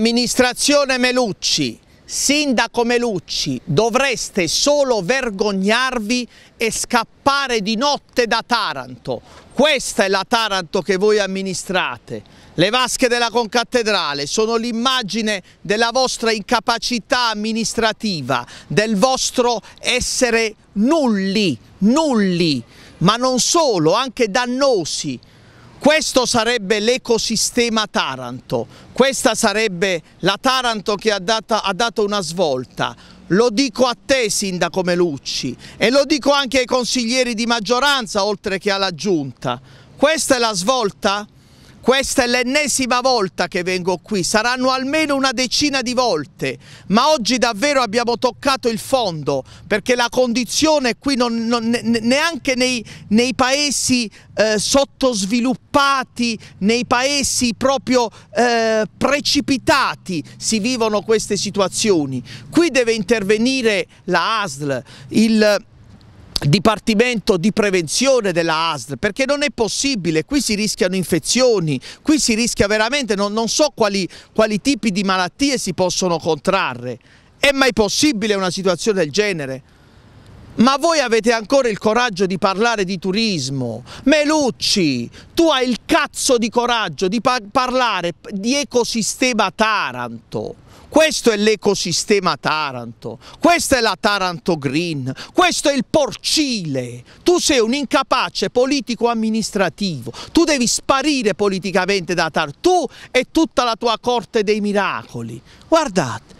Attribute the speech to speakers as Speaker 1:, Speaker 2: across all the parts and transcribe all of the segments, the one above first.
Speaker 1: amministrazione Melucci, sindaco Melucci, dovreste solo vergognarvi e scappare di notte da Taranto. Questa è la Taranto che voi amministrate. Le vasche della concattedrale sono l'immagine della vostra incapacità amministrativa, del vostro essere nulli, nulli, ma non solo, anche dannosi questo sarebbe l'ecosistema Taranto, questa sarebbe la Taranto che ha, data, ha dato una svolta. Lo dico a te Sindaco Melucci e lo dico anche ai consiglieri di maggioranza oltre che alla Giunta. Questa è la svolta? Questa è l'ennesima volta che vengo qui, saranno almeno una decina di volte, ma oggi davvero abbiamo toccato il fondo perché la condizione qui non, non, neanche nei, nei paesi eh, sottosviluppati, nei paesi proprio eh, precipitati si vivono queste situazioni. Qui deve intervenire la ASL, il Dipartimento di prevenzione della ASL perché non è possibile, qui si rischiano infezioni, qui si rischia veramente, non, non so quali, quali tipi di malattie si possono contrarre, è mai possibile una situazione del genere? Ma voi avete ancora il coraggio di parlare di turismo? Melucci, tu hai il cazzo di coraggio di par parlare di ecosistema Taranto. Questo è l'ecosistema Taranto, questa è la Taranto Green, questo è il porcile. Tu sei un incapace politico amministrativo, tu devi sparire politicamente da Taranto, tu e tutta la tua corte dei miracoli. Guardate,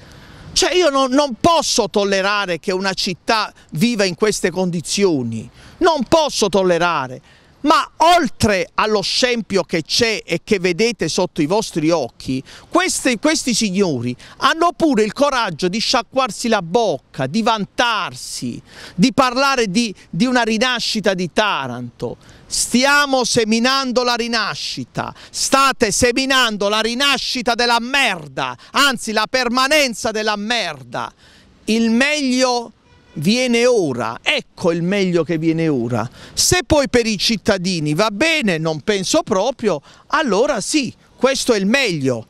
Speaker 1: cioè io non, non, posso tollerare che una città viva in queste condizioni, non posso tollerare. Ma oltre allo scempio che c'è e che vedete sotto i vostri occhi, questi, questi signori hanno pure il coraggio di sciacquarsi la bocca, di vantarsi, di parlare di, di una rinascita di Taranto. Stiamo seminando la rinascita, state seminando la rinascita della merda, anzi la permanenza della merda. Il meglio viene ora, ecco il meglio che viene ora. Se poi per i cittadini va bene, non penso proprio, allora sì, questo è il meglio.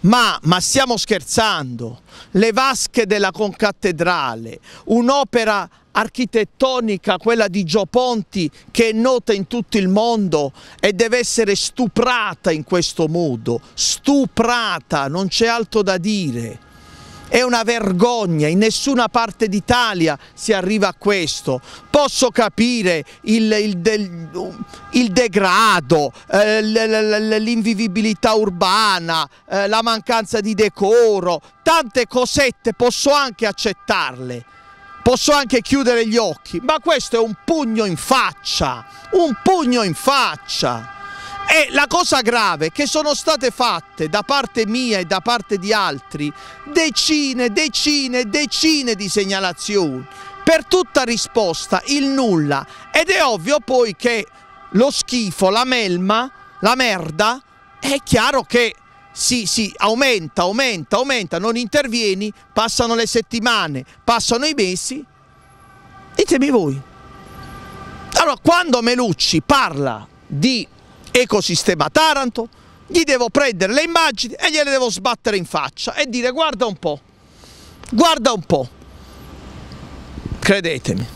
Speaker 1: Ma, ma stiamo scherzando, le vasche della concattedrale, un'opera architettonica, quella di Gio Ponti, che è nota in tutto il mondo e deve essere stuprata in questo modo, stuprata, non c'è altro da dire. È una vergogna, in nessuna parte d'Italia si arriva a questo. Posso capire il, il, del, il degrado, eh, l'invivibilità urbana, eh, la mancanza di decoro, tante cosette posso anche accettarle. Posso anche chiudere gli occhi, ma questo è un pugno in faccia, un pugno in faccia. E la cosa grave è che sono state fatte da parte mia e da parte di altri decine, decine, decine di segnalazioni. Per tutta risposta il nulla. Ed è ovvio poi che lo schifo, la melma, la merda, è chiaro che si, si aumenta, aumenta, aumenta, non intervieni, passano le settimane, passano i mesi. Ditemi voi. Allora, quando Melucci parla di ecosistema Taranto, gli devo prendere le immagini e gliele devo sbattere in faccia e dire guarda un po', guarda un po', credetemi,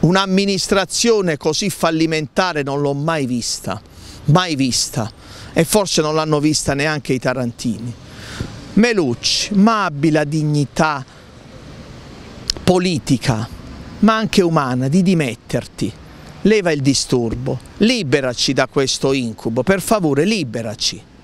Speaker 1: un'amministrazione così fallimentare non l'ho mai vista, mai vista e forse non l'hanno vista neanche i tarantini. Melucci, ma abbi la dignità politica, ma anche umana, di dimetterti leva il disturbo, liberaci da questo incubo, per favore liberaci.